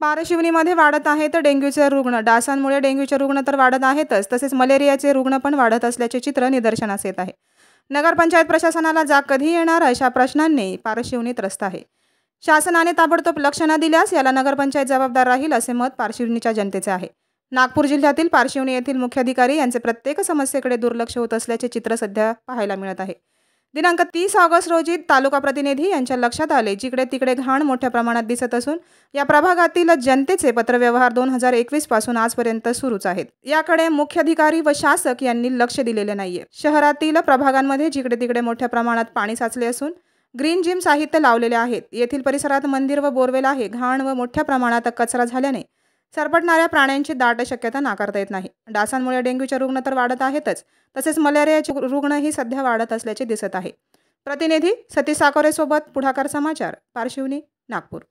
पारशिवनीमध्ये वाढत आहे तर डेंग्यूचे रुग्ण डासांमुळे डेंग्यूचे रुग्ण तर वाढत आहेतच तसेच मलेरियाचे रुग्ण पण वाढत असल्याचे चित्र निदर्शनास येत आहे नगरपंचायत प्रशासनाला जाग कधी येणार अशा प्रश्नांनी पारशिवनी त्रस्त आहे शासनाने ताबडतोब लक्ष न दिल्यास याला नगरपंचायत जबाबदार राहील असे मत पारशिवनीच्या जनतेचे आहे नागपूर जिल्ह्यातील पारशिवनी येथील मुख्याधिकारी यांचे प्रत्येक समस्येकडे दुर्लक्ष होत असल्याचे चित्र सध्या पाहायला मिळत आहे दिनांक तीस ऑगस्ट रोजी तालुका प्रतिनिधी यांच्या लक्षात आले जिकडे तिकडे घाण मोठ्या प्रमाणात दिसत असून या प्रभागातील जनतेचे पत्रव्यवहार दोन हजार एकवीस पासून आजपर्यंत सुरूच आहेत याकडे अधिकारी व शासक यांनी लक्ष दिलेले नाहीये शहरातील प्रभागांमध्ये जिकडे तिकडे मोठ्या प्रमाणात पाणी साचले असून ग्रीन जिम साहित्य लावलेले आहेत येथील परिसरात मंदिर व बोरवेल आहे घाण व मोठ्या प्रमाणात कचरा झाल्याने सरपटणाऱ्या प्राण्यांची दाट शक्यता नाकारता येत नाही डासांमुळे डेंग्यूचे रुग्ण तर वाढत आहेतच तसेच मलेरियाचे रुग्णही सध्या वाढत असल्याचे दिसत आहे प्रतिनिधी सतीश साकोरेसोबत पुढाकार समाचार पार्शिवनी नागपूर